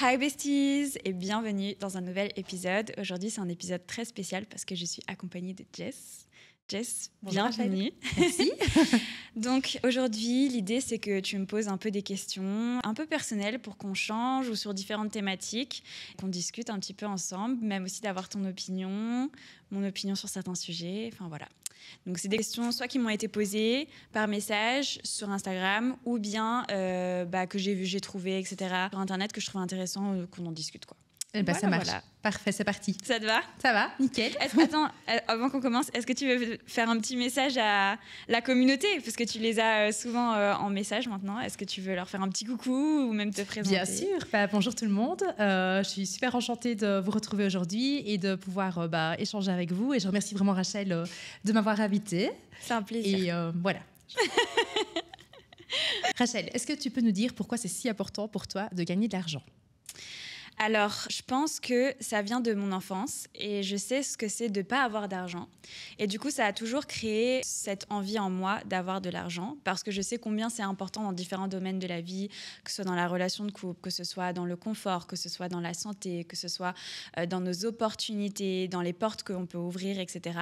Hi besties et bienvenue dans un nouvel épisode. Aujourd'hui, c'est un épisode très spécial parce que je suis accompagnée de Jess. Jess, Bonjour bienvenue. Merci. Donc aujourd'hui, l'idée c'est que tu me poses un peu des questions un peu personnelles pour qu'on change ou sur différentes thématiques, qu'on discute un petit peu ensemble, même aussi d'avoir ton opinion, mon opinion sur certains sujets, enfin voilà. Donc, c'est des questions soit qui m'ont été posées par message sur Instagram ou bien euh, bah, que j'ai vu, j'ai trouvé, etc. sur Internet que je trouve intéressant euh, qu'on en discute, quoi. Eh ben, ça marche. Parfait, c'est parti. Ça te va Ça va, nickel. Attends, euh, avant qu'on commence, est-ce que tu veux faire un petit message à la communauté Parce que tu les as euh, souvent euh, en message maintenant. Est-ce que tu veux leur faire un petit coucou ou même te présenter Bien sûr. Bah, bonjour tout le monde. je suis super enchantée de vous retrouver aujourd'hui et de pouvoir bah, échanger avec vous. Et je remercie vraiment Rachel de m'avoir invitée. C'est un plaisir. Et voilà. Rachel, est-ce que tu peux nous dire pourquoi c'est si important pour toi de gagner de l'argent alors, je pense que ça vient de mon enfance et je sais ce que c'est de ne pas avoir d'argent. Et du coup, ça a toujours créé cette envie en moi d'avoir de l'argent parce que je sais combien c'est important dans différents domaines de la vie, que ce soit dans la relation de couple, que ce soit dans le confort, que ce soit dans la santé, que ce soit euh, dans nos opportunités, dans les portes qu'on peut ouvrir, etc.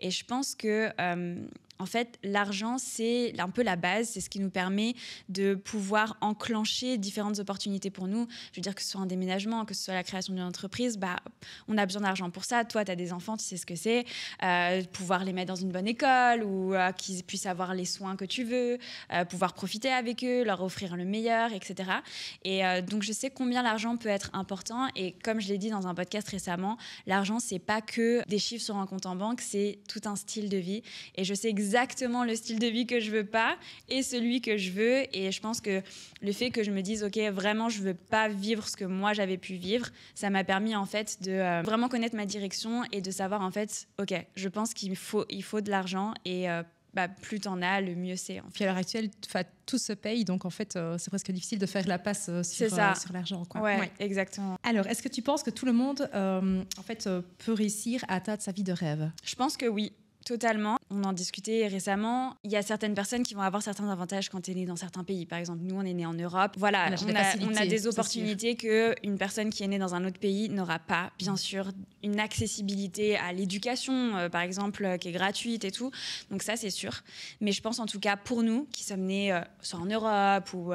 Et je pense que... Euh, en fait, l'argent, c'est un peu la base, c'est ce qui nous permet de pouvoir enclencher différentes opportunités pour nous. Je veux dire, que ce soit un déménagement, que ce soit la création d'une entreprise, bah, on a besoin d'argent pour ça. Toi, tu as des enfants, tu sais ce que c'est. Euh, pouvoir les mettre dans une bonne école ou euh, qu'ils puissent avoir les soins que tu veux, euh, pouvoir profiter avec eux, leur offrir le meilleur, etc. Et donc, je sais combien l'argent peut être important. Et comme je l'ai dit dans un podcast récemment, l'argent, c'est pas que des chiffres sur un compte en banque, c'est tout un style de vie. Et je sais exactement exactement le style de vie que je veux pas et celui que je veux. Et je pense que le fait que je me dise, OK, vraiment, je veux pas vivre ce que moi j'avais pu vivre, ça m'a permis en fait de euh, vraiment connaître ma direction et de savoir en fait, OK, je pense qu'il faut, il faut de l'argent et euh, bah, plus t'en as, le mieux c'est. Puis à l'heure actuelle, tout se paye, donc en fait, euh, c'est presque difficile de faire la passe sur, l'argent l'argent. Ouais, exactement. Alors, est-ce que tu penses que tout le monde, en fait, peut réussir à atteindre sa vie de rêve Je pense que oui. Totalement. On en discutait récemment. Il y a certaines personnes qui vont avoir certains avantages quand elles es né dans certains pays. Par exemple, nous, on est né en Europe. Voilà, on, a, des opportunités qu'une personne qui est née dans un autre pays n'aura pas. Bien sûr, une accessibilité à l'éducation, euh, par exemple, euh, qui est gratuite et tout. Donc ça, c'est sûr. Mais je pense en tout cas pour nous, qui sommes nés euh, soit en Europe ou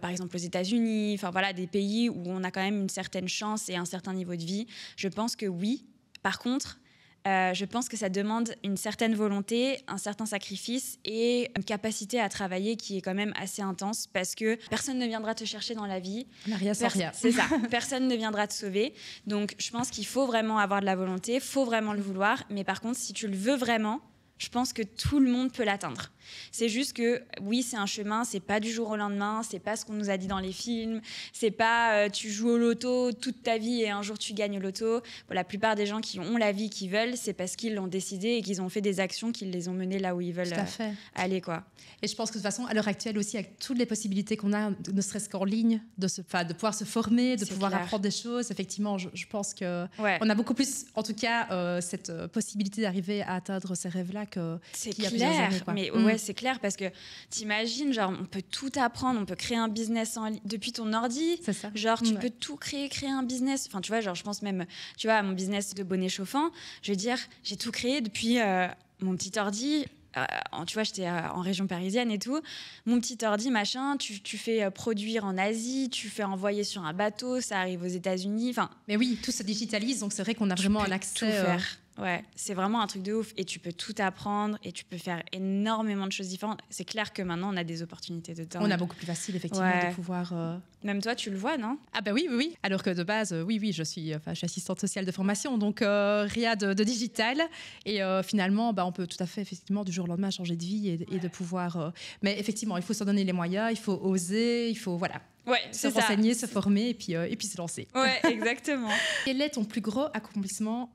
par exemple aux États-Unis, enfin voilà, des pays où on a quand même une certaine chance et un certain niveau de vie, je pense que oui. Par contre, euh, je pense que ça demande une certaine volonté, un certain sacrifice et une capacité à travailler qui est quand même assez intense parce que personne ne viendra te chercher dans la vie. Maria C'est ça. Personne ne viendra te sauver. Donc je pense qu'il faut vraiment avoir de la volonté, faut vraiment le vouloir. Mais par contre, si tu le veux vraiment, je pense que tout le monde peut l'atteindre. C'est juste que oui, c'est un chemin, c'est pas du jour au lendemain, c'est pas ce qu'on nous a dit dans les films, c'est pas euh, tu joues au loto toute ta vie et un jour tu gagnes au loto. la plupart des gens qui ont la vie qu'ils veulent, c'est parce qu'ils l'ont décidé et qu'ils ont fait des actions qui les ont menés là où ils veulent euh, aller quoi. Et je pense que de toute façon, à l'heure actuelle aussi avec toutes les possibilités qu'on a ne serait-ce qu'en ligne de de pouvoir se former, de pouvoir apprendre des choses, effectivement, je, pense que on a beaucoup plus en tout cas euh, cette possibilité d'arriver à atteindre ces rêves là c'est clair. mais mm. ouais, c'est clair parce que t'imagines, genre, on peut tout apprendre, on peut créer un business en depuis ton ordi. Genre, tu peux tout créer, créer un business. Enfin, tu vois, genre, je pense même, tu vois, à mon business de bonnet chauffant, je veux dire, j'ai tout créé depuis euh, mon petit ordi, euh, tu vois, j'étais euh, en région parisienne et tout. Mon petit ordi, machin, tu, fais produire en Asie, tu fais envoyer sur un bateau, ça arrive aux États-Unis. Enfin, mais oui, tout se digitalise, donc c'est vrai qu'on a vraiment un accès. Tout faire. Ouais, c'est vraiment un truc de ouf. Et tu peux tout apprendre et tu peux faire énormément de choses différentes. C'est clair que maintenant, on a des opportunités de temps. On a beaucoup plus facile, effectivement, de pouvoir. Euh, Même toi, tu le vois, non Ah, ben oui, oui, oui. Alors que de base, euh, oui, oui, je suis, enfin, assistante sociale de formation, donc euh, rien de, digital. Et finalement, bah, on peut tout à fait, effectivement, du jour au lendemain, changer de vie et, de pouvoir. Mais effectivement, il faut s'en donner les moyens, il faut oser, il faut. Voilà. Ouais, se renseigner, se former et puis, et puis se lancer. Ouais, exactement. Quel est ton plus gros accomplissement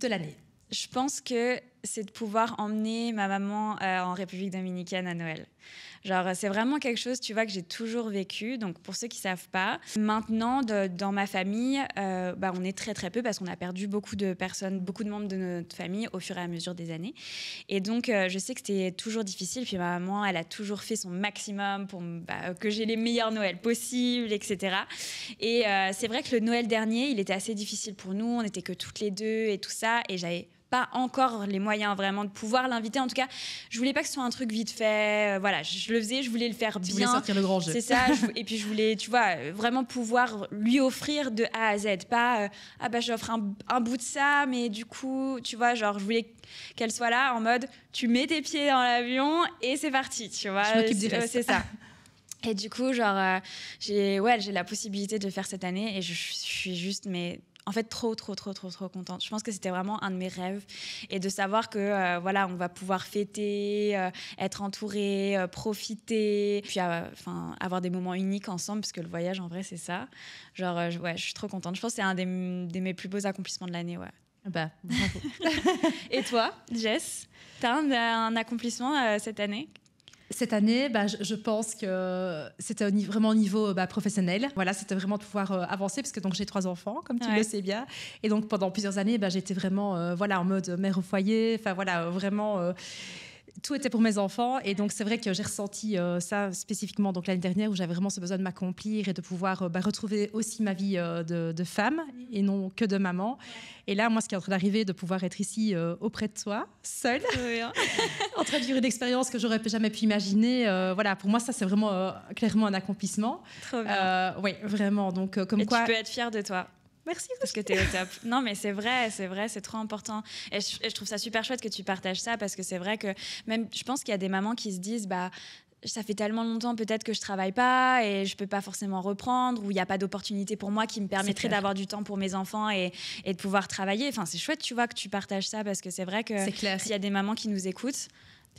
de l'année. Je pense que c'est de pouvoir emmener ma maman euh, en République dominicaine à Noël. Genre, c'est vraiment quelque chose, tu vois, que j'ai toujours vécu. Donc, pour ceux qui ne savent pas, maintenant, dans ma famille, euh, bah, on est très, très peu parce qu'on a perdu beaucoup de personnes, beaucoup de membres de notre famille au fur et à mesure des années. Et donc, euh, je sais que c'était toujours difficile. Puis ma maman, elle a toujours fait son maximum pour bah, que j'ai les meilleurs Noëls possibles, etc. Et c'est vrai que le Noël dernier, il était assez difficile pour nous. On n'était que toutes les deux et tout ça. Et j'avais encore les moyens vraiment de pouvoir l'inviter. En tout cas, je voulais pas que ce soit un truc vite fait. Euh, voilà, je le faisais, je voulais le faire bien. sortir le grand jeu. C'est ça. et puis je voulais, tu vois, vraiment pouvoir lui offrir de A à Z. Pas, euh, ah bah j'offre un, un bout de ça, mais du coup, tu vois, genre, je voulais qu'elle soit là en mode, tu mets tes pieds dans l'avion et c'est parti, tu vois. Euh, c'est ça. Et du coup, genre, j'ai ouais, la possibilité de faire cette année et je, je suis juste mais en fait trop trop trop trop trop contente. Je pense que c'était vraiment un de mes rêves et de savoir que euh, voilà on va pouvoir fêter, euh, être entouré, euh, profiter, puis enfin avoir des moments uniques ensemble parce que le voyage en vrai c'est ça. Genre ouais je suis trop contente. Je pense que c'est un des, mes plus beaux accomplissements de l'année ouais. Bah, et toi, Jess, t'as as un accomplissement cette année cette année, bah, je, pense que c'était vraiment au niveau bah, professionnel. Voilà, c'était vraiment de pouvoir euh, avancer parce que donc j'ai trois enfants, comme tu le sais bien. Et donc pendant plusieurs années, bah, j'étais vraiment euh, voilà en mode mère au foyer. Enfin voilà, vraiment. Euh, tout était pour mes enfants. Et donc, c'est vrai que j'ai ressenti euh, ça spécifiquement donc l'année dernière où j'avais vraiment ce besoin de m'accomplir et de pouvoir euh, bah, retrouver aussi ma vie euh, de, femme et non que de maman. Et là, moi, ce qui est en train d'arriver, de pouvoir être ici auprès de toi, seule, en train de vivre une expérience que j'aurais jamais pu imaginer. voilà, pour moi, ça, c'est vraiment clairement un accomplissement. Trop bien. oui, vraiment. Donc, comme et quoi. Tu peux être fière de toi. Merci parce que tu es au top. Non, mais c'est vrai, c'est vrai, c'est trop important. Et je, trouve ça super chouette que tu partages ça parce que c'est vrai que même, je pense qu'il y a des mamans qui se disent, bah, ça fait tellement longtemps peut-être que je travaille pas et je peux pas forcément reprendre ou il n'y a pas d'opportunité pour moi qui me permettrait d'avoir du temps pour mes enfants et, et de pouvoir travailler. Enfin, c'est chouette, tu vois, que tu partages ça parce que c'est vrai que s'il y a des mamans qui nous écoutent,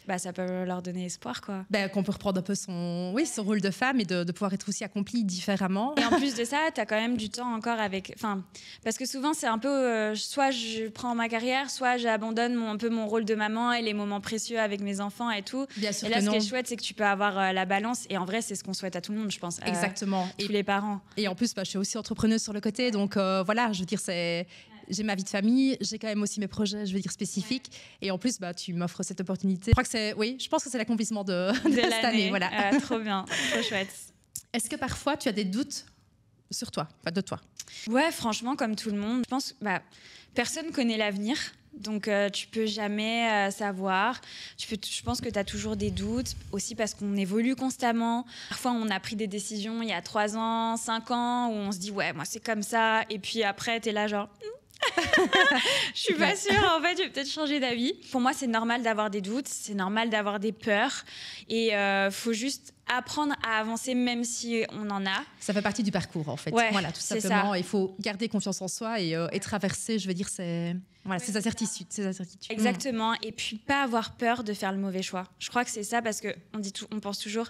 bah, ça peut leur donner espoir, quoi. Bah, qu'on peut reprendre un peu son, oui, son rôle de femme et de, pouvoir être aussi accomplie différemment. Et en plus de ça, tu as quand même du temps encore avec. Enfin, parce que souvent, c'est un peu. Euh, soit je prends ma carrière, soit j'abandonne mon, un peu mon rôle de maman et les moments précieux avec mes enfants et tout. Bien sûr et là, ce qui est chouette, c'est que tu peux avoir euh, la balance. Et en vrai, c'est ce qu'on souhaite à tout le monde, je pense. Exactement. tous les parents. Et en plus, bah, je suis aussi entrepreneuse sur le côté. Donc euh, voilà, je veux dire, c'est j'ai ma vie de famille, j'ai quand même aussi mes projets, je veux dire spécifiques. Et en plus, bah, tu m'offres cette opportunité. Je crois que c'est, oui, je pense que c'est l'accomplissement de, cette année. Voilà. Ah, trop bien, trop chouette. Est-ce que parfois tu as des doutes sur toi, pas de toi Ouais, franchement, comme tout le monde, je pense, bah, personne connaît l'avenir. Donc tu euh, tu peux jamais euh, savoir. Tu peux, je pense que tu as toujours des doutes, aussi parce qu'on évolue constamment. Parfois on a pris des décisions il y a 3 ans, 5 ans, où on se dit ouais moi c'est comme ça, et puis après tu es là genre hmm, je suis pas sûre. En fait, je vais peut-être changer d'avis. Pour moi, c'est normal d'avoir des doutes, c'est normal d'avoir des peurs. Et euh, faut juste apprendre à avancer même si on en a. Ça fait partie du parcours en fait. voilà, tout simplement. Il faut garder confiance en soi et, euh, traverser, je veux dire, ces, voilà, incertitudes, Exactement. Et puis pas avoir peur de faire le mauvais choix. Je crois que c'est ça parce qu'on dit tout, on pense toujours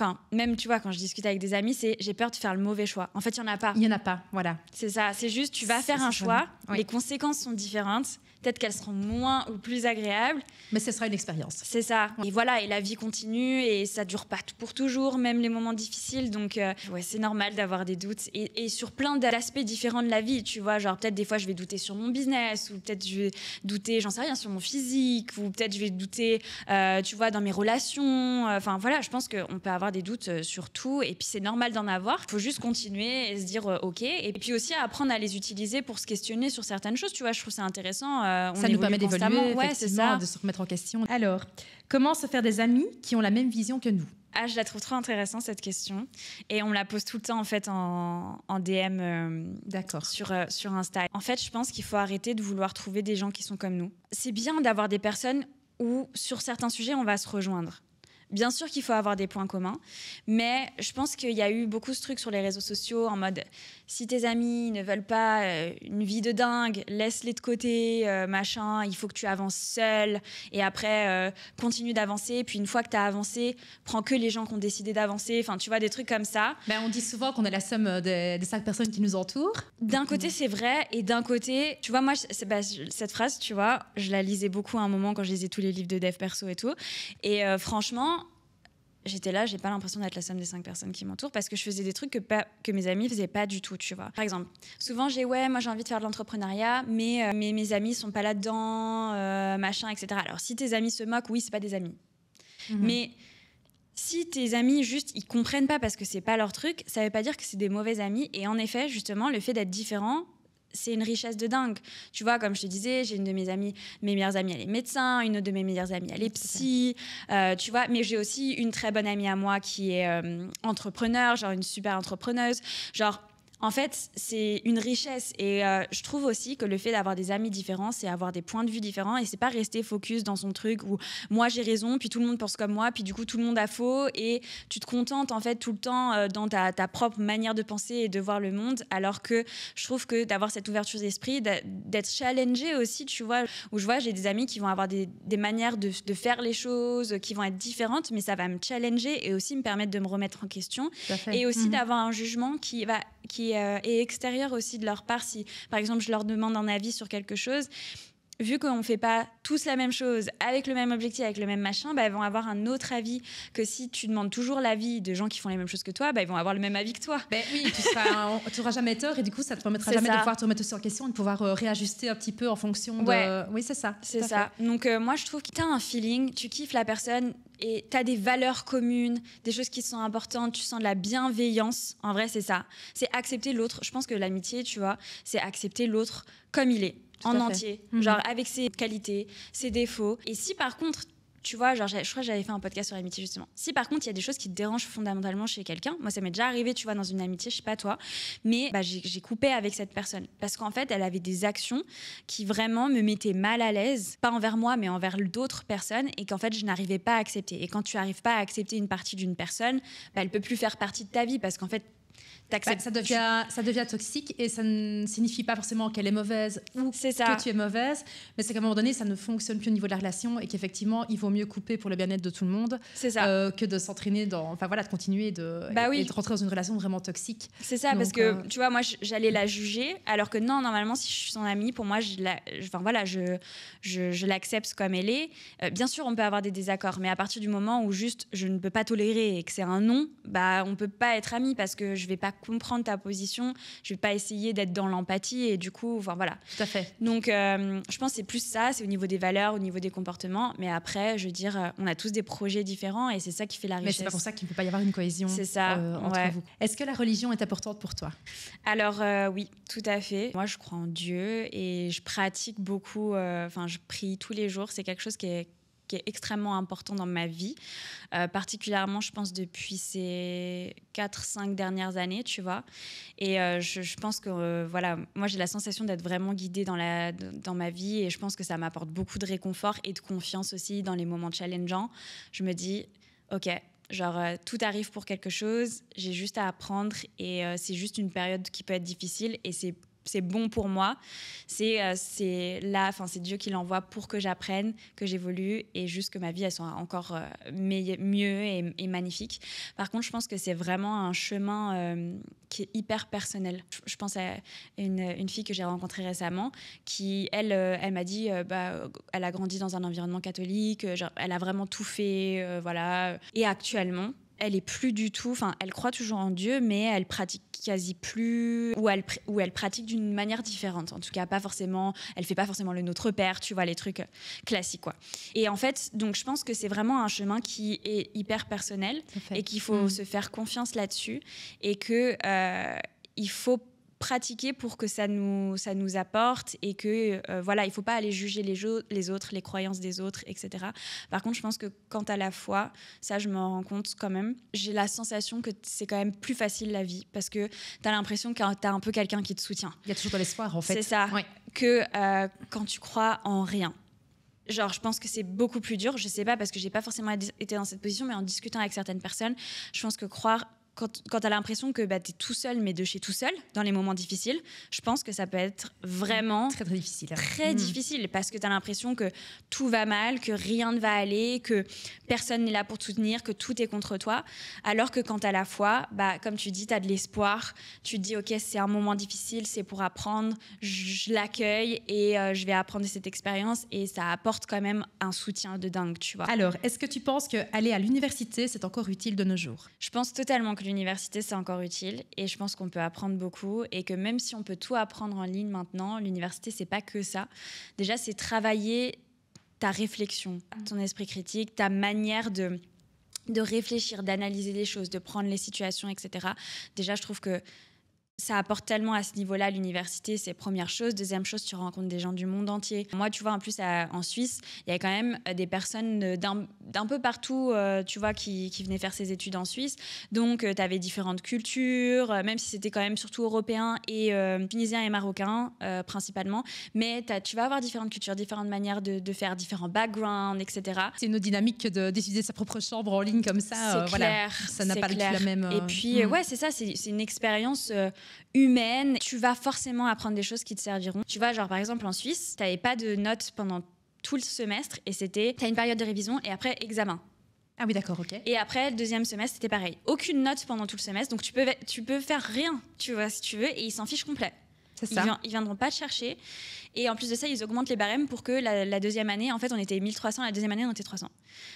Enfin, même, tu vois, quand je discute avec des amis, c'est j'ai peur de faire le mauvais choix. En fait, il n'y en a pas. Il n'y en a pas, voilà. C'est ça. C'est juste, tu vas faire un choix. Les conséquences sont différentes peut-être qu'elles seront moins ou plus agréables. Mais ce sera une expérience. C'est ça. Et voilà, et la vie continue et ça dure pas pour toujours, même les moments difficiles. Donc, euh, ouais, c'est normal d'avoir des doutes et, sur plein d'aspects différents de la vie, tu vois. Genre, peut-être des fois, je vais douter sur mon business ou peut-être je vais douter, j'en sais rien, sur mon physique ou peut-être je vais douter, euh, tu vois, dans mes relations. Euh, enfin, voilà, je pense qu'on peut avoir des doutes sur tout et puis c'est normal d'en avoir. Il faut juste continuer et se dire, OK. Et puis aussi apprendre à les utiliser pour se questionner sur certaines choses, tu vois. Je trouve ça intéressant euh, ça nous permet d'évoluer, ouais, ça. de se remettre en question. Alors, comment se faire des amis qui ont la même vision que nous ah, je la trouve trop intéressante cette question. Et on me la pose tout le temps en fait en, DM euh, D'accord. Sur, euh, sur Insta. En fait, je pense qu'il faut arrêter de vouloir trouver des gens qui sont comme nous. C'est bien d'avoir des personnes où sur certains sujets on va se rejoindre. Bien sûr qu'il faut avoir des points communs, mais je pense qu'il y a eu beaucoup ce truc sur les réseaux sociaux en mode si tes amis ne veulent pas euh, une vie de dingue, laisse-les de côté, euh, machin, il faut que tu avances seul et après euh, continue d'avancer. Puis une fois que tu as avancé, prends que les gens qui ont décidé d'avancer. Enfin, tu vois, des trucs comme ça. Ben, on dit souvent qu'on est la somme des, cinq personnes qui nous entourent. D'un côté, c'est vrai, et d'un côté, tu vois, moi, bah, cette phrase, tu vois, je la lisais beaucoup à un moment quand je lisais tous les livres de dev perso et tout. Et franchement, j'étais là, j'ai pas l'impression d'être la somme des cinq personnes qui m'entourent parce que je faisais des trucs que, que mes amis faisaient pas du tout, tu vois. Par exemple, souvent j'ai ouais, moi j'ai envie de faire de l'entrepreneuriat, mais, euh, mes amis sont pas là-dedans, euh, machin, etc. Alors si tes amis se moquent, oui, c'est pas des amis. Mhm. Mais si tes amis juste ils comprennent pas parce que c'est pas leur truc, ça veut pas dire que c'est des mauvais amis. Et en effet, justement, le fait d'être différent, c'est une richesse de dingue. Tu vois, comme je te disais, j'ai une de mes amies, mes meilleures amies, elle est médecin, une autre de mes meilleures amies, à est psy, euh, tu vois. Mais j'ai aussi une très bonne amie à moi qui est entrepreneure entrepreneur, genre une super entrepreneuse. Genre, en fait, c'est une richesse. Et euh, je trouve aussi que le fait d'avoir des amis différents, c'est avoir des points de vue différents. Et c'est pas rester focus dans son truc où moi j'ai raison, puis tout le monde pense comme moi, puis du coup tout le monde a faux. Et tu te contentes en fait tout le temps euh, dans ta, propre manière de penser et de voir le monde. Alors que je trouve que d'avoir cette ouverture d'esprit, d'être challengé aussi, tu vois, où je vois, j'ai des amis qui vont avoir des, manières de, faire les choses qui vont être différentes, mais ça va me challenger et aussi me permettre de me remettre en question. Et aussi mhm. d'avoir un jugement qui va. Qui et, euh, aussi de leur part. Si, par exemple, je leur demande un avis sur quelque chose, vu qu'on ne fait pas tous la même chose, avec le même objectif, avec le même machin, bah, ils vont avoir un autre avis que si tu demandes toujours l'avis de gens qui font les mêmes choses que toi, bah, ils vont avoir le même avis que toi. Ben oui, tu n'auras jamais tort et du coup, ça te permettra jamais de pouvoir te remettre aussi en question et de pouvoir euh, réajuster un petit peu en fonction de. Oui, c'est ça. C'est ça. Donc, euh, moi, je trouve que tu as un feeling, tu kiffes la personne et tu as des valeurs communes, des choses qui sont importantes, tu sens de la bienveillance. En vrai, c'est ça. C'est accepter l'autre. Je pense que l'amitié, tu vois, c'est accepter l'autre comme il est en entier, mhm. genre avec ses qualités, ses défauts. Et si par contre tu vois, genre, je crois que j'avais fait un podcast sur l'amitié justement. Si par contre il y a des choses qui te dérangent fondamentalement chez quelqu'un, moi ça m'est déjà arrivé, tu vois, dans une amitié, je sais pas toi, mais bah, j'ai coupé avec cette personne parce qu'en fait elle avait des actions qui vraiment me mettaient mal à l'aise, pas envers moi mais envers d'autres personnes et qu'en fait je n'arrivais pas à accepter. Et quand tu n'arrives pas à accepter une partie d'une personne, bah, elle peut plus faire partie de ta vie parce qu'en fait bah, ça, devient, ça devient toxique et ça ne signifie pas forcément qu'elle est mauvaise ou que tu es mauvaise, mais c'est qu'à un moment donné, ça ne fonctionne plus au niveau de la relation et qu'effectivement, il vaut mieux couper pour le bien-être de tout le monde euh, que de s'entraîner dans. Enfin voilà, de continuer de, bah et de rentrer dans une relation vraiment toxique. C'est ça, parce que euh, tu vois, moi, j'allais la juger, alors que non, normalement, si je suis son amie, pour moi, je enfin, voilà, je, je, l'accepte comme elle est. Euh, bien sûr, on peut avoir des désaccords, mais à partir du moment où juste je ne peux pas tolérer et que c'est un non, bah, on peut pas être ami parce que je vais pas comprendre ta position. Je vais pas essayer d'être dans l'empathie et du coup, voilà. Tout à fait. Donc, euh, je pense c'est plus ça, c'est au niveau des valeurs, au niveau des comportements. Mais après, je veux dire, euh, on a tous des projets différents et c'est ça qui fait la richesse. Mais c'est pas pour ça qu'il ne peut pas y avoir une cohésion. C'est ça. Euh, entre vous. Est-ce que la religion est importante pour toi Alors oui, tout à fait. Moi, je crois en Dieu et je pratique beaucoup. Enfin, je prie tous les jours. C'est quelque chose qui est qui est extrêmement important dans ma vie, euh, particulièrement, je pense, depuis ces 4-5 dernières années, tu vois. Et euh, je, pense que, euh, voilà, moi, j'ai la sensation d'être vraiment guidée dans, la, dans ma vie et je pense que ça m'apporte beaucoup de réconfort et de confiance aussi dans les moments challengeants. Je me dis, OK, Genre, tout arrive pour quelque chose, j'ai juste à apprendre et c'est juste une période qui peut être difficile et c'est c'est bon pour moi. C'est euh, c'est là, enfin c'est Dieu qui l'envoie pour que j'apprenne, que j'évolue et juste que ma vie elle soit encore euh, mieux et, magnifique. Par contre, je pense que c'est vraiment un chemin euh, qui est hyper personnel. Je pense à une, fille que j'ai rencontrée récemment qui elle elle m'a dit bah elle a grandi dans un environnement catholique, elle a vraiment tout fait voilà et actuellement elle est plus du tout, enfin, elle croit toujours en Dieu, mais elle pratique quasi plus, ou elle, pratique d'une manière différente. En tout cas, pas forcément, elle fait pas forcément le Notre Père, tu vois, les trucs euh, classiques, quoi. Et en fait, donc, je pense que c'est vraiment un chemin qui est hyper personnel et qu'il faut mmh. se faire confiance là-dessus et que euh, il faut pratiquer pour que ça nous, ça nous apporte et que euh, voilà, il faut pas aller juger les, autres, les croyances des autres, etc. Par contre, je pense que quant à la foi, ça je m'en rends compte quand même. J'ai la sensation que c'est quand même plus facile la vie parce que tu as l'impression que tu as un peu quelqu'un qui te soutient. Il y a toujours de l'espoir en fait. C'est ça. Que euh, quand tu crois en rien genre je pense que c'est beaucoup plus dur je sais pas parce que j'ai pas forcément été dans cette position mais en discutant avec certaines personnes je pense que croire quand, tu as l'impression que bah, tu es tout seul, mais de chez tout seul, dans les moments difficiles, je pense que ça peut être vraiment très, difficile. Très mm. difficile parce que tu as l'impression que tout va mal, que rien ne va aller, que personne n'est là pour te soutenir, que tout est contre toi. Alors que quand à la foi, bah, comme tu dis, tu as de l'espoir, tu te dis, OK, c'est un moment difficile, c'est pour apprendre, je, l'accueille et euh, je vais apprendre cette expérience et ça apporte quand même un soutien de dingue, tu vois. Alors, est-ce que tu penses qu'aller à l'université, c'est encore utile de nos jours Je pense totalement que l'université, c'est encore utile et je pense qu'on peut apprendre beaucoup et que même si on peut tout apprendre en ligne maintenant, l'université, c'est pas que ça. Déjà, c'est travailler ta réflexion, mm. ton esprit critique, ta manière de de réfléchir, d'analyser les choses, de prendre les situations, etc. Déjà, je trouve que ça apporte tellement à ce niveau-là l'université, c'est première chose. Deuxième chose, tu rencontres des gens du monde entier. Moi, tu vois, en plus, en Suisse, il y a quand même euh, des personnes d'un peu partout, euh, tu vois, qui, venaient faire ses études en Suisse. Donc, euh, tu avais différentes cultures, même si c'était quand même surtout européen et tunisien et marocain, principalement. Mais tu vas avoir différentes cultures, différentes manières de, faire, différents backgrounds, etc. C'est une dynamique de décider sa propre chambre en ligne comme ça. C'est Clair, ça n'a pas clair. la même. Et puis, mm. ouais, c'est ça, c'est une expérience humaine. Tu vas forcément apprendre des choses qui te serviront. Tu vois, genre par exemple en Suisse, tu n'avais pas de notes pendant tout le semestre et c'était, tu as une période de révision et après examen. Ah oui, d'accord, ok. Et après, le deuxième semestre, c'était pareil. Aucune note pendant tout le semestre, donc tu peux, peux faire rien, tu vois, si tu veux, et ils s'en fichent complet. Ils, ne viendront pas te chercher. Et en plus de ça, ils augmentent les barèmes pour que la, deuxième année, en fait, on était 1300, la deuxième année, on était 300.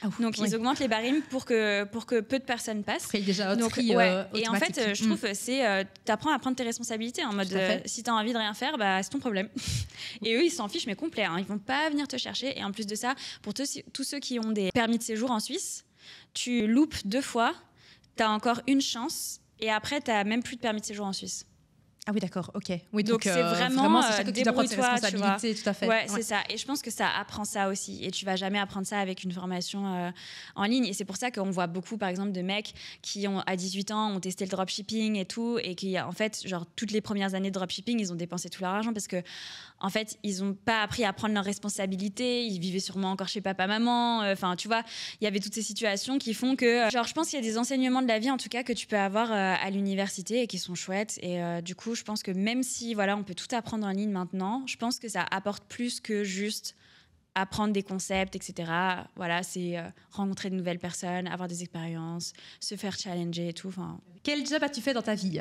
Ah Donc, ils augmentent les barèmes pour que, pour que peu de personnes passent. déjà Donc, euh, Et en fait, je trouve, mm. c'est, tu euh, t'apprends à prendre tes responsabilités en mode, euh, si tu as envie de rien faire, bah, c'est ton problème. et eux, ils s'en fichent, mais complet. Ils hein. Ils vont pas venir te chercher. Et en plus de ça, pour tous ceux qui ont des permis de séjour en Suisse, tu loupes deux fois, tu as encore une chance, et après, tu t'as même plus de permis de séjour en Suisse. Ah oui, d'accord, ok. Oui, donc, c'est euh, vraiment, euh, c'est ça que tu responsabilité Tout à fait. Ouais, c'est ça. Et je pense que ça apprend ça aussi. Et tu vas jamais apprendre ça avec une formation euh, en ligne. Et c'est pour ça qu'on voit beaucoup, par exemple, de mecs qui ont à 18 ans ont testé le dropshipping et tout, et qui en fait, genre toutes les premières années de dropshipping, ils ont dépensé tout leur argent parce que en fait, ils ont pas appris à prendre leurs responsabilités. Ils vivaient sûrement encore chez papa, maman. Enfin, tu vois, il y avait toutes ces situations qui font que, genre, je pense qu'il y a des enseignements de la vie en tout cas que tu peux avoir à l'université et qui sont chouettes. Et du coup je pense que même si voilà, on peut tout apprendre en ligne maintenant, je pense que ça apporte plus que juste apprendre des concepts, etc. Voilà, c'est euh, rencontrer de nouvelles personnes, avoir des expériences, se faire challenger et tout. Fin... Quel job as-tu fait dans ta vie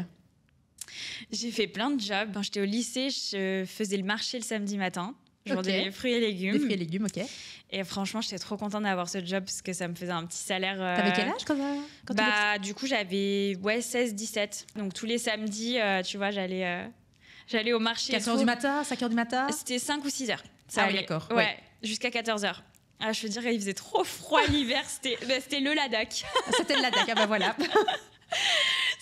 J'ai fait plein de jobs. Quand j'étais au lycée, je faisais le marché le samedi matin. Je des fruits et légumes. Des fruits et légumes, ok. Et franchement, j'étais trop contente d'avoir ce job parce que ça me faisait un petit salaire. Euh, T'avais quel âge euh, quand, quand Bah, du coup, j'avais ouais, 16-17. Donc, tous les samedis, euh, tu vois, j'allais j'allais au marché. 4h du matin, 5h du matin C'était 5 ou 6h. Ah oui, d'accord. Ouais, jusqu'à 14h. Ah, je veux dire, il faisait trop froid l'hiver. C'était le Ladakh. C'était le Ladakh, ah ben voilà.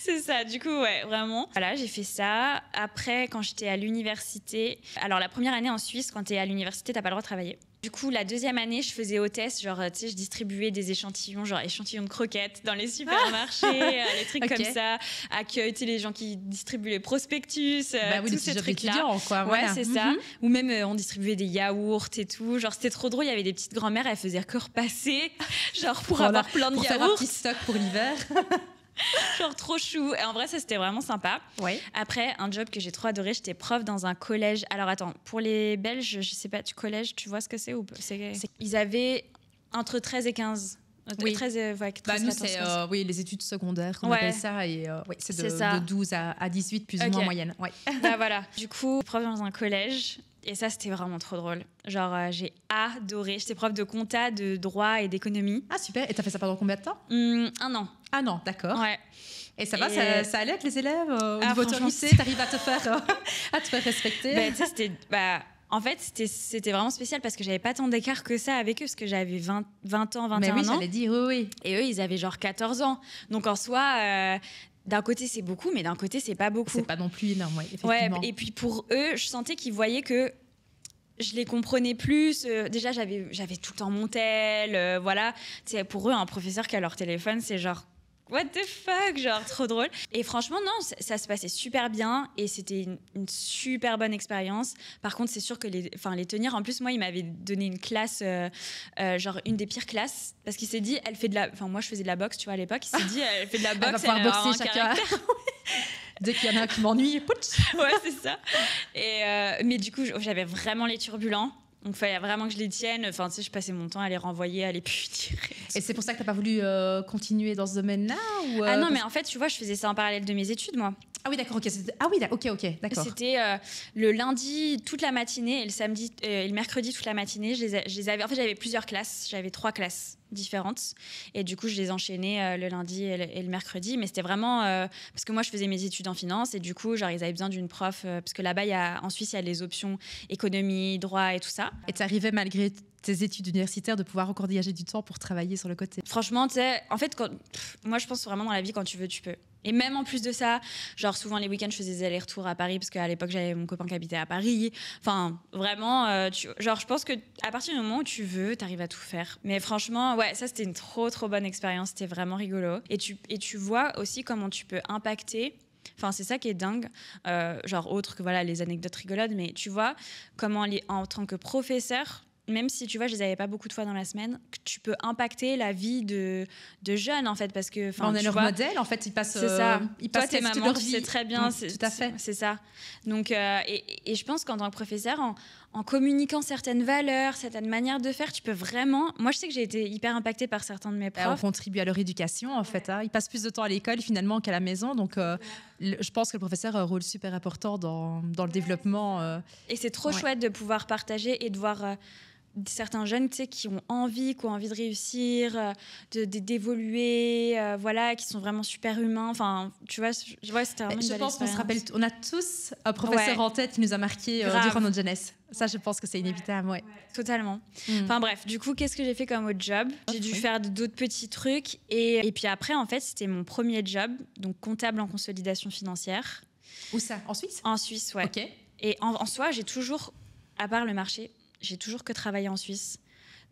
c'est ça, du coup, ouais, vraiment. Voilà, j'ai fait ça. Après, quand j'étais à l'université, alors la première année en Suisse, quand t'es à l'université, t'as pas le droit de travailler. Du coup, la deuxième année, je faisais hôtesse, genre, tu sais, je distribuais des échantillons, genre échantillons de croquettes dans les supermarchés, des ah euh, trucs comme ça, Accueille, tu les gens qui distribuent les prospectus, euh, bah tous ces trucs-là. quoi. Ouais, c'est ça. Mhm. Ou même, euh, on distribuait des yaourts et tout. Genre, c'était trop drôle, il y avait des petites grand-mères, elles faisaient que repasser, genre, pour avoir plein de yaourts. qui stock pour l'hiver. Genre trop chou. Et en vrai, ça c'était vraiment sympa. Ouais. Après, un job que j'ai trop adoré, j'étais prof dans un collège. Alors attends, pour les Belges, je sais pas, tu collège, tu vois ce que c'est ou Ils avaient entre 13 et 15. Oui. 13, euh, bah, nous, c'est euh, oui, les études secondaires, on appelle ça. Et euh, c'est de, de, 12 à, 18, plus ou moins moyenne. Ouais. Bah, voilà. Du coup, prof dans un collège. Et ça, c'était vraiment trop drôle. Genre, j'ai adoré. J'étais prof de compta, de droit et d'économie. Ah, super. Et t'as fait ça pendant combien de temps hum, Un an. Ah non, d'accord. Et ça va, ça, allait avec les élèves euh, au ah, niveau de lycée T'arrives à te faire, euh, à te faire respecter ben, bah, En fait, c'était vraiment spécial parce que j'avais pas tant d'écart que ça avec eux, parce que j'avais 20, 20 ans, 21 Mais oui, ans. j'allais dire, oui, oui. Et eux, ils avaient genre 14 ans. Donc en soi, euh, d'un côté c'est beaucoup, mais d'un côté c'est pas beaucoup. C'est pas non plus énorme, effectivement. et puis pour eux, je sentais qu'ils voyaient que je les comprenais plus. déjà, j'avais, j'avais tout le temps mon tel, voilà. C'est pour eux, un professeur qui a leur téléphone, c'est genre what the fuck, genre trop drôle. Et franchement, non, ça, se passait super bien et c'était une, super bonne expérience. Par contre, c'est sûr que les, enfin les tenir, en plus moi, il m'avait donné une classe, euh, euh, genre une des pires classes, parce qu'il s'est dit, elle fait de la, enfin moi je faisais de la boxe, tu vois à l'époque, il s'est dit, elle fait de la boxe, elle va pouvoir boxer chacun. Dès qu'il y en a un qui m'ennuie, ouais, c'est ça. Et euh, mais du coup, j'avais vraiment les turbulents. Donc, il fallait vraiment que je les tienne. Enfin, tu sais, je passais mon temps à les renvoyer, à les punir. Et c'est pour ça que tu n'as pas voulu euh, continuer dans ce domaine-là euh, ah non, mais en fait, tu vois, je faisais ça en parallèle de mes études, moi. Ah oui, d'accord, c'était- Ah oui, ok, d'accord. C'était euh, le lundi toute la matinée et le samedi le mercredi toute la matinée. En fait, j'avais plusieurs classes. J'avais trois classes différentes. Et du coup, je les enchaînais euh, le lundi et le, mercredi. Mais c'était vraiment euh, parce que moi, je faisais mes études en finance et du coup, genre, ils avaient besoin d'une prof euh, parce que là-bas, en Suisse, il y a les options économie, droit et tout ça. Et tu arrivais malgré tes études universitaires de pouvoir encore dégager du temps pour travailler sur le côté. Franchement, tu sais, en fait, moi, je pense vraiment dans la vie, quand tu veux, tu peux. Et même en plus de ça, genre souvent les week-ends, je faisais des allers-retours à Paris parce qu'à l'époque, j'avais mon copain qui habitait à Paris. Enfin, vraiment, euh, genre je pense que à partir du moment où tu veux, tu arrives à tout faire. Mais franchement, ouais, ça c'était une trop trop bonne expérience. C'était vraiment rigolo. Et tu, et tu vois aussi comment tu peux impacter Enfin, c'est ça qui est dingue, euh, genre autre que voilà les anecdotes rigolotes, mais tu vois comment en tant que professeur, même si tu vois, je les avais pas beaucoup de fois dans la semaine, que tu peux impacter la vie de, de jeunes en fait, parce que on est leur modèle en fait, ils passent. C'est ça. Euh, ils passent tes mamans, vie. C'est très bien. tout à fait. C'est ça. Donc, euh, et, je pense qu'en tant que professeur, en, en communiquant certaines valeurs, certaines manières de faire, tu peux vraiment. Moi, je sais que j'ai été hyper impactée par certains de mes bah, profs. on contribue à leur éducation, en fait. Hein. Ils passent plus de temps à l'école finalement qu'à la maison. Donc, euh, je pense que le professeur a un rôle super important dans, le développement. Euh, et c'est trop chouette de pouvoir partager et de voir. Euh, certains jeunes qui ont envie, qui ont envie de réussir, euh, d'évoluer, euh, voilà, qui sont vraiment super humains. Enfin, tu vois, je, vois c'était Je pense qu'on se rappelle, on a tous un professeur en tête qui nous a marqué euh, durant notre jeunesse. Ça, je pense que c'est inévitable, ouais. Totalement. Mm. Enfin bref, du coup, qu'est-ce que j'ai fait comme autre job J'ai dû faire d'autres petits trucs. Et, puis après, en fait, c'était mon premier job, donc comptable en consolidation financière. Où ça En Suisse En Suisse, ouais. Ok. Et en soi, j'ai toujours, à part le marché, j'ai toujours que travaillé en Suisse.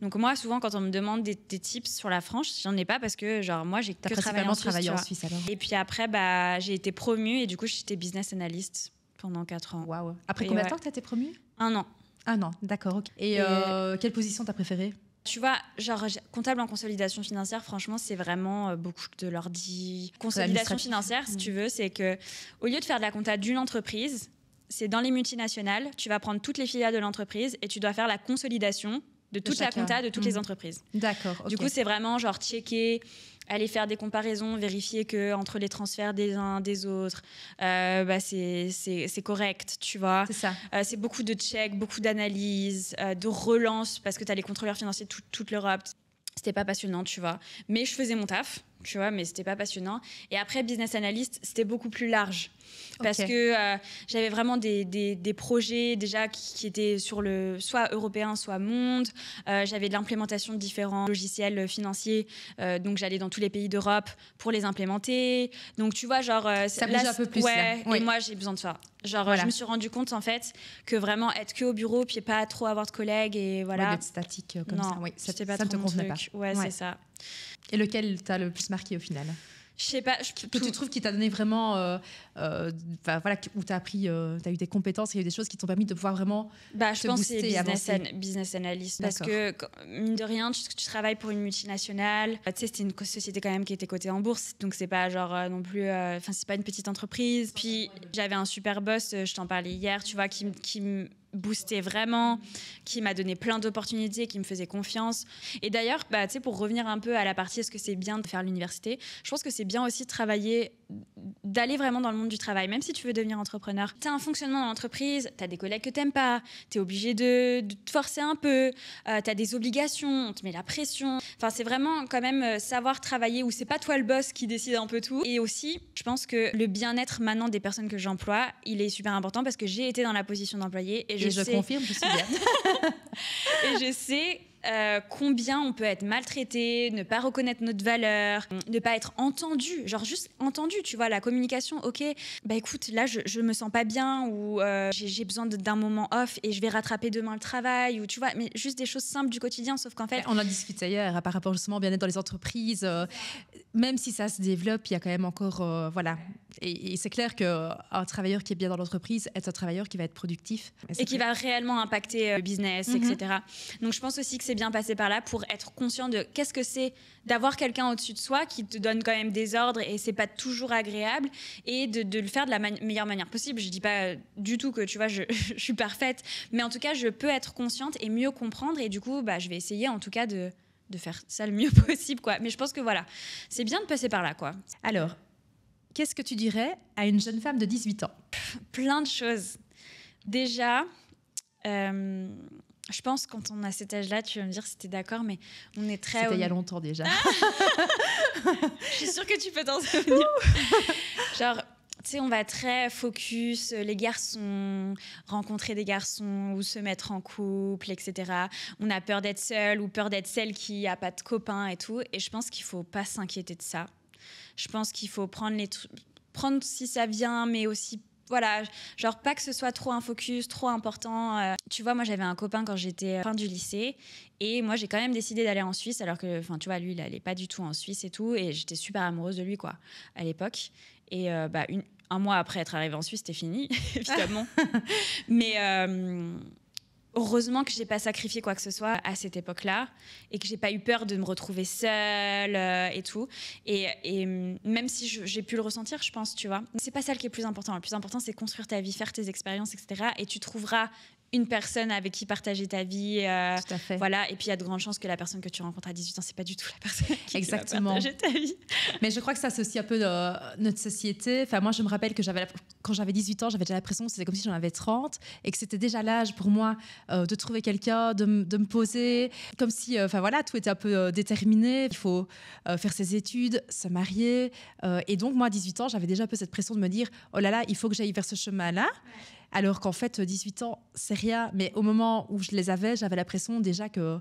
Donc moi, souvent, quand on me demande des, tips sur la France, j'en ai pas parce que, genre, moi, j'ai que travaillé en Suisse. en Suisse alors. Et puis après, bah, j'ai été promue et du coup, j'étais business analyst pendant 4 ans. Waouh. Après combien de temps que tu été promue Un an. Un an, d'accord. Ok. Et, euh, quelle position t'as préférée tu vois, genre comptable en consolidation financière, franchement, c'est vraiment euh, beaucoup de l'ordi. Consolidation financière, si tu hmm. veux, c'est que au lieu de faire de la compta d'une entreprise, c'est dans les multinationales, tu vas prendre toutes les filiales de l'entreprise et tu dois faire la consolidation de toute la compta de toutes les mhm. entreprises. D'accord. Du coup, c'est vraiment genre checker, aller faire des comparaisons, vérifier que entre les transferts des uns des autres, euh, bah, c'est correct, tu vois. C'est ça. Euh, c'est beaucoup de checks, beaucoup d'analyses, euh, de relances parce que tu as les contrôleurs financiers de toute l'Europe. C'était pas passionnant, tu vois. Mais je faisais mon taf tu vois, mais c'était pas passionnant. Et après, business analyst, c'était beaucoup plus large. Parce que euh, j'avais vraiment des, projets déjà qui, étaient sur le soit européen, soit monde. Euh, j'avais de l'implémentation de différents logiciels financiers. Euh, donc j'allais dans tous les pays d'Europe pour les implémenter. Donc tu vois, genre. ça un peu plus. Ouais, et moi j'ai besoin de ça. Genre, je me suis rendu compte en fait que vraiment être que au bureau, puis pas trop avoir de collègues et voilà. Ouais, statique comme non, ça, oui. Ça, pas te convenait pas. ouais. c'est ça. Et lequel t'a le plus marqué au final je sais pas. que tu trouves qui t'a donné vraiment. Euh, euh voilà, où t'as appris, tu euh, t'as eu des compétences, il y a eu des choses qui t'ont permis de pouvoir vraiment. Bah, je pense que c'est business, business analyst. Parce que, mine de rien, tu, tu, travailles pour une multinationale. Bah, tu sais, c'était une société quand même qui était cotée en bourse. Donc, c'est pas genre euh, non plus. Enfin, c'est pas une petite entreprise. Puis, j'avais un super boss, je t'en parlais hier, tu vois, qui, qui boosté vraiment, qui m'a donné plein d'opportunités, qui me faisait confiance. Et d'ailleurs, bah, pour revenir un peu à la partie est-ce que c'est bien de faire l'université, je pense que c'est bien aussi de travailler d'aller vraiment dans le monde du travail, même si tu veux devenir entrepreneur. Tu as un fonctionnement dans l'entreprise, tu as des collègues que t'aimes pas, tu es obligé de, te forcer un peu, euh, t'as tu as des obligations, on te met la pression. Enfin, c'est vraiment quand même euh, savoir travailler où c'est pas toi le boss qui décide un peu tout. Et aussi, je pense que le bien-être maintenant des personnes que j'emploie, il est super important parce que j'ai été dans la position d'employé et, et je, je confirme, je suis bien. et je sais euh, combien on peut être maltraité, ne pas reconnaître notre valeur, hum, ne pas être entendu, genre juste entendu, tu vois, la communication, ok, bah écoute, là je, je me sens pas bien ou euh, j'ai besoin d'un moment off et je vais rattraper demain le travail ou tu vois, mais juste des choses simples du quotidien, sauf qu'en fait... On en discute ailleurs, par rapport justement au bien-être dans les entreprises, euh, même si ça se développe, il y a quand même encore... voilà, et, c'est clair qu'un travailleur qui est bien dans l'entreprise est un travailleur qui va être productif. Et, qui va réellement impacter le business, mhm. etc. Donc je pense aussi que c'est bien passé par là pour être conscient de qu'est-ce que c'est d'avoir quelqu'un au-dessus de soi qui te donne quand même des ordres et c'est pas toujours agréable et de, le faire de la meilleure manière possible. Je dis pas euh, du tout que tu vois je, suis parfaite, mais en tout cas je peux être consciente et mieux comprendre et du coup bah je vais essayer en tout cas de, faire ça le mieux possible quoi. Mais je pense que voilà c'est bien de passer par là quoi. Alors qu'est-ce que tu dirais à une jeune femme de 18 ans Plein de choses. Déjà. Euh, je pense quand on a cet âge-là, tu vas me dire si t'es d'accord, mais on est très. C'était il y a longtemps déjà. Ah je suis sûre que tu peux t'en souvenir. Genre, tu sais, on va très focus, euh, les garçons, rencontrer des garçons ou se mettre en couple, etc. On a peur d'être seul ou peur d'être celle qui a pas de copain et tout. Et je pense qu'il faut pas s'inquiéter de ça. Je pense qu'il faut prendre les prendre si ça vient, mais aussi voilà, genre pas que ce soit trop un focus, trop important. Euh. tu vois, moi j'avais un copain quand j'étais euh, fin du lycée et moi j'ai quand même décidé d'aller en Suisse alors que, enfin tu vois, lui il allait pas du tout en Suisse et tout et j'étais super amoureuse de lui quoi à l'époque. Et euh, bah, un mois après être arrivée en Suisse, c'était fini évidemment. Mais heureusement que j'ai pas sacrifié quoi que ce soit à cette époque-là et que j'ai pas eu peur de me retrouver seule euh, et tout. Et, mm, même si j'ai pu le ressentir, je pense, tu vois, c'est pas celle qui est plus important. Le plus important, c'est construire ta vie, faire tes expériences, etc. Et tu trouveras une personne avec qui partager ta vie. Euh, voilà. Et puis il y a de grandes chances que la personne que tu rencontres à 18 ans, c'est pas du tout la personne qui Exactement. va partager ta vie. Mais je crois que ça associe un peu euh, notre société. Enfin, moi, je me rappelle que j'avais quand j'avais 18 ans, j'avais déjà l'impression que c'était comme si j'en avais 30 et que c'était déjà l'âge pour moi euh, de trouver quelqu'un, de, me poser. Comme si, enfin voilà, tout était un peu déterminé. Il faut faire ses études, se marier. et donc, moi, à 18 ans, j'avais déjà un peu cette pression de me dire oh là là, il faut que j'aille vers ce chemin-là. Alors qu'en fait, 18 ans, c'est rien. Mais au moment où je les avais, j'avais l'impression déjà que,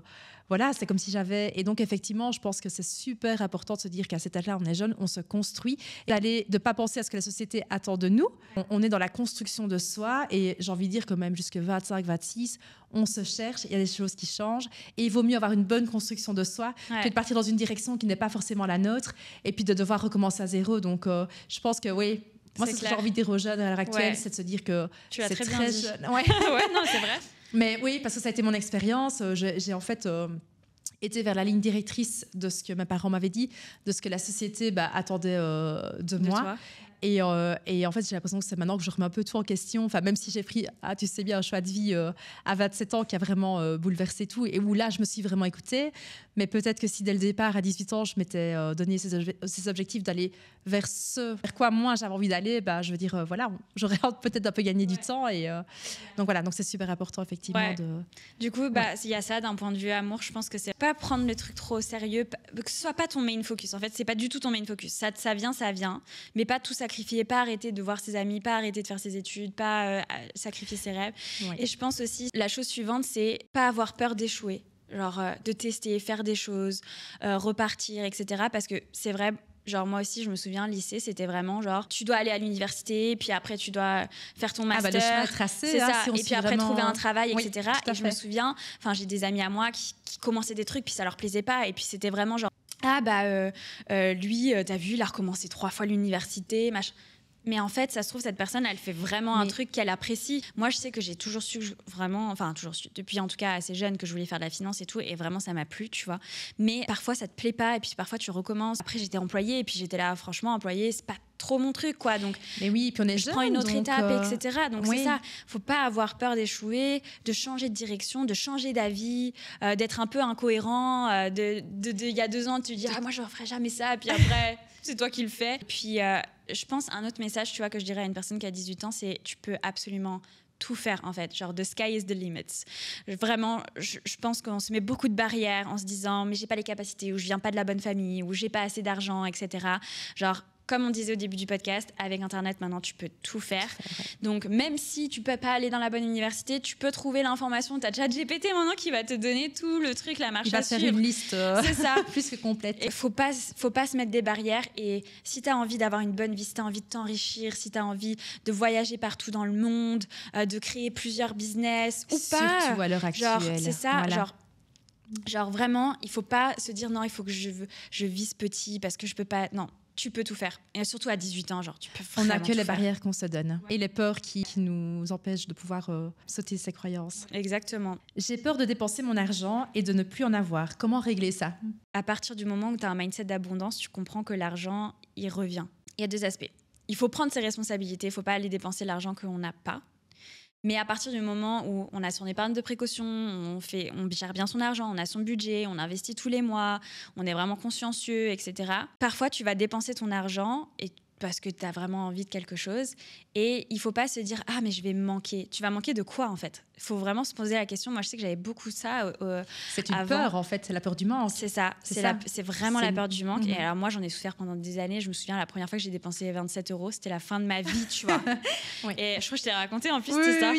voilà, c'est comme si j'avais. Et donc, effectivement, je pense que c'est super important de se dire qu'à cet âge-là, on est jeune, on se construit. D'aller, de pas penser à ce que la société attend de nous. On, est dans la construction de soi. Et j'ai envie de dire que même jusque 25, 26, on se cherche. Il y a des choses qui changent. Et il vaut mieux avoir une bonne construction de soi que de partir dans une direction qui n'est pas forcément la nôtre. Et puis de devoir recommencer à zéro. Donc, euh, je pense que, oui, moi, ce que j'ai envie de dire aux jeunes à l'heure actuelle, c'est de se dire que tu c'est très, jeune. c'est vrai. Mais oui, parce que ça a été mon expérience. Euh, j'ai en fait euh, été vers la ligne directrice de ce que mes parents m'avaient dit, de ce que la société bah, attendait euh, de, moi. Euh, et, en fait, j'ai l'impression que c'est maintenant que je remets un peu tout en question. Enfin, même si j'ai pris, ah, tu sais bien, un choix de vie euh, à 27 ans qui a vraiment euh, bouleversé tout et où là, je me suis vraiment écoutée. Mais peut-être que si dès le départ, à 18 ans, je m'étais donné ces, ces objectifs d'aller vers ce vers quoi moi j'avais envie d'aller, bah, je veux dire, voilà, j'aurais peut-être un peu gagné du temps. Et donc voilà, donc c'est super important, effectivement. Du coup, bah, il y a ça d'un point de vue amour. Je pense que c'est pas prendre le truc trop au sérieux, que ce soit pas ton main focus. En fait, c'est pas du tout ton main focus. Ça, ça vient, ça vient, mais pas tout ça sacrifier, pas arrêter de voir ses amis, pas arrêter de faire ses études, pas euh, sacrifier ses rêves. Et je pense aussi, la chose suivante, c'est pas avoir peur d'échouer. Genre, euh, de tester, faire des choses, euh, repartir, etc. Parce que c'est vrai, Genre moi aussi, je me souviens, lycée, c'était vraiment genre tu dois aller à l'université, puis après tu dois faire ton ah bah, master. c'est hein, et puis après trouver un hein. travail, etc. Et je me souviens, enfin j'ai des amis à moi qui, qui commençaient des trucs, puis ça leur plaisait pas, et puis c'était vraiment genre ah bah euh, euh, lui, euh, t'as vu, il a recommencé trois fois l'université, machin mais en fait, ça se trouve, cette personne, elle fait vraiment un truc qu'elle apprécie. Moi, je sais que j'ai toujours su, vraiment, enfin, toujours su, depuis en tout cas assez jeune, que je voulais faire de la finance et tout, et vraiment, ça m'a plu, tu vois. Mais parfois, ça te plaît pas, et puis parfois, tu recommences. Après, j'étais employée, et puis j'étais là, franchement, employée, c'est pas trop mon truc, quoi. Donc, mais oui, puis on est je prends une autre étape, euh, etc. Donc oui. c'est ça. Faut pas avoir peur d'échouer, de changer de direction, de changer d'avis, euh, d'être un peu incohérent. Euh, de, il y a deux ans, tu dis ah moi je referai jamais ça, puis après c'est toi qui le fais. Puis je pense un autre message, tu vois, que je dirais à une personne qui a 18 ans, c'est tu peux absolument tout faire en fait, genre the sky is the limits. Vraiment, je, pense qu'on se met beaucoup de barrières en se disant mais j'ai pas les capacités ou je viens pas de la bonne famille ou j'ai pas assez d'argent, etc. Genre comme on disait au début du podcast, avec Internet, maintenant, tu peux tout faire. Donc, même si tu peux pas aller dans la bonne université, tu peux trouver l'information. Tu as déjà GPT maintenant qui va te donner tout le truc, la marche Il va faire une liste euh, ça. plus que complète. Il faut pas, faut pas se mettre des barrières. Et si tu as envie d'avoir une bonne vie, si tu as envie de t'enrichir, si tu as envie de voyager partout dans le monde, euh, de créer plusieurs business ou pas. Surtout à l'heure actuelle. C'est ça, genre Genre vraiment, il faut pas se dire non, il faut que je, je vise petit parce que je peux pas. Non, tu peux tout faire. Et surtout à 18 ans, genre, tu peux On n'a que les barrières qu'on se donne et les peurs qui, nous empêchent de pouvoir euh, sauter ces croyances. Exactement. J'ai peur de dépenser mon argent et de ne plus en avoir. Comment régler ça À partir du moment où tu as un mindset d'abondance, tu comprends que l'argent, il revient. Il y a deux aspects. Il faut prendre ses responsabilités, il ne faut pas aller dépenser l'argent qu'on n'a pas mais à partir du moment où on a son épargne de précaution, on, fait, on gère bien son argent, on a son budget, on investit tous les mois, on est vraiment consciencieux, etc. Parfois, tu vas dépenser ton argent et parce que tu as vraiment envie de quelque chose. Et il faut pas se dire Ah, mais je vais manquer. Tu vas manquer de quoi en fait Il faut vraiment se poser la question. Moi, je sais que j'avais beaucoup ça. Euh, euh, c'est une peur en fait, c'est la peur du manque. C'est ça, c'est vraiment la peur du manque. Et mhm. alors, moi, j'en ai souffert pendant des années. Je me souviens, la première fois que j'ai dépensé 27 euros, c'était la fin de ma vie, tu vois. Et je crois que je t'ai raconté en plus cette tout ça.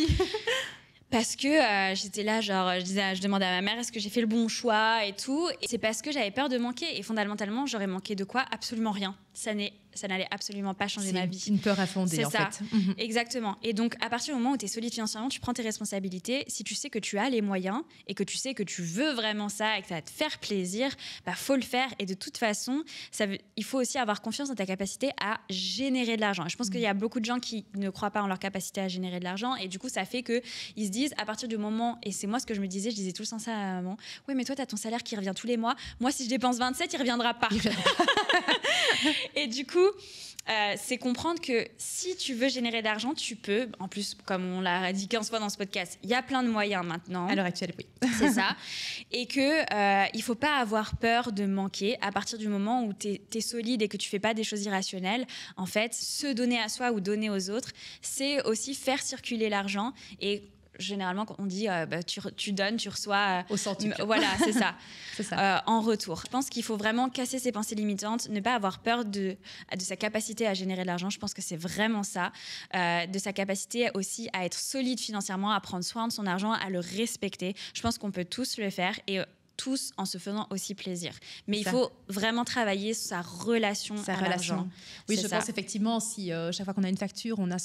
parce que euh, j'étais là, genre, je, disais, je demandais à ma mère est-ce que j'ai fait le bon choix et tout. Et c'est parce que j'avais peur de manquer. Et fondamentalement, j'aurais manqué de quoi Absolument rien. Ça n'est ça n'allait absolument pas changer ma vie. Une peur à fonder, C'est ça. Mhm. Exactement. Et donc, à partir du moment où tu es solide financièrement, tu prends tes responsabilités. Si tu sais que tu as les moyens et que tu sais que tu veux vraiment ça et que ça va te faire plaisir, bah faut le faire. Et de toute façon, ça il faut aussi avoir confiance dans ta capacité à générer de l'argent. Je pense mhm. qu'il y a beaucoup de gens qui ne croient pas en leur capacité à générer de l'argent et du coup, ça fait que ils se disent à partir du moment et c'est moi ce que je me disais, je disais tout le sens à maman. Oui, mais toi, tu as ton salaire qui revient tous les mois. Moi, si je dépense 27, il reviendra pas. et du coup, euh, c'est comprendre que si tu veux générer d'argent tu peux. En plus, comme on l'a dit 15 fois dans ce podcast, il y a plein de moyens maintenant. À l'heure actuelle, oui. c'est ça. Et que euh, il faut pas avoir peur de manquer. À partir du moment où tu es, solide et que tu fais pas des choses irrationnelles, en fait, se donner à soi ou donner aux autres, c'est aussi faire circuler l'argent et généralement, on dit euh, bah, tu, donnes, tu reçois. Euh, Au Voilà, c'est ça. ça. Euh, en retour. Je pense qu'il faut vraiment casser ses pensées limitantes, ne pas avoir peur de, de sa capacité à générer de l'argent. Je pense que c'est vraiment ça. de sa capacité aussi à être solide financièrement, à prendre soin de son argent, à le respecter. Je pense qu'on peut tous le faire. Et tous en se faisant aussi plaisir. Mais il faut vraiment travailler sa relation sa à l'argent. Oui, je pense effectivement, si euh, chaque fois qu'on a une facture, on a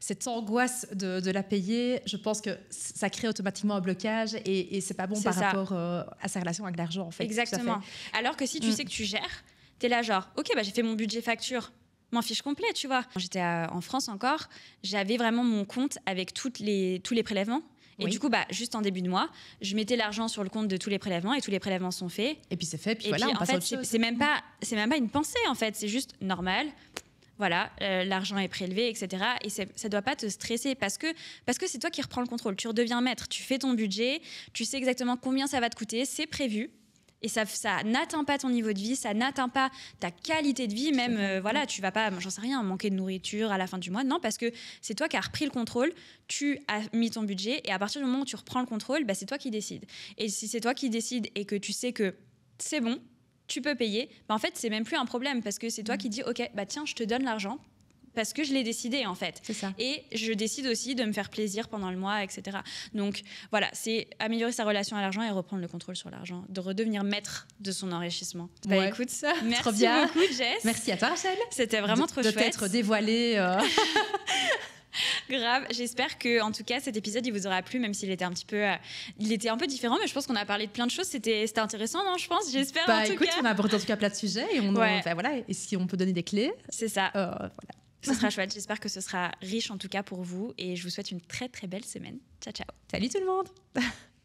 cette angoisse de, la payer, je pense que ça crée automatiquement un blocage et, et c'est pas bon par rapport euh, à sa relation avec l'argent, en fait. Exactement. Alors que si tu mm. sais que tu gères, tu es là genre, ok, bah, j'ai fait mon budget facture, m'en fiche complet, tu vois. J'étais euh, en France encore, j'avais vraiment mon compte avec toutes les, tous les prélèvements et du coup, bah, juste en début de mois, je mettais l'argent sur le compte de tous les prélèvements et tous les prélèvements sont faits. Et puis c'est fait, et voilà, puis, on fait, C'est même, mm. pas, même pas une pensée, en fait. C'est juste normal voilà, euh, l'argent est prélevé, etc. Et ça ne doit pas te stresser parce que parce que c'est toi qui reprends le contrôle. Tu redeviens maître, tu fais ton budget, tu sais exactement combien ça va te coûter, c'est prévu. Et ça, n'atteint pas ton niveau de vie, ça n'atteint pas ta qualité de vie, même, euh, voilà, tu vas pas, j'en sais rien, manquer de nourriture à la fin du mois. Non, parce que c'est toi qui as repris le contrôle, tu as mis ton budget, et à partir du moment où tu reprends le contrôle, bah, c'est toi qui décides. Et si c'est toi qui décides et que tu sais que c'est bon, tu peux payer, bah, en fait, c'est même plus un problème, parce que c'est toi mmh. qui dis, OK, bah tiens, je te donne l'argent, parce que je l'ai décidé en fait. Ça. Et je décide aussi de me faire plaisir pendant le mois, etc. Donc voilà, c'est améliorer sa relation à l'argent et reprendre le contrôle sur l'argent, de redevenir maître de son enrichissement. Bah écoute, ça. merci bien. beaucoup Jess. Merci à toi Rachel. C'était vraiment trop chouette. De t'être dévoilée. Euh. Grave. J'espère que, en tout cas, cet épisode, il vous aura plu, même s'il était un petit peu, euh, il était un peu différent. Mais je pense qu'on a parlé de plein de choses. C'était, c'était intéressant, non Je pense. J'espère. Bah, en tout écoute, on a abordé en tout cas plein de sujets et on, voilà. Et si on peut donner des clés. C'est ça. Euh, voilà. Ce sera chouette. J'espère que ce sera riche en tout cas pour vous. Et je vous souhaite une très très belle semaine. Ciao, ciao. Salut tout le monde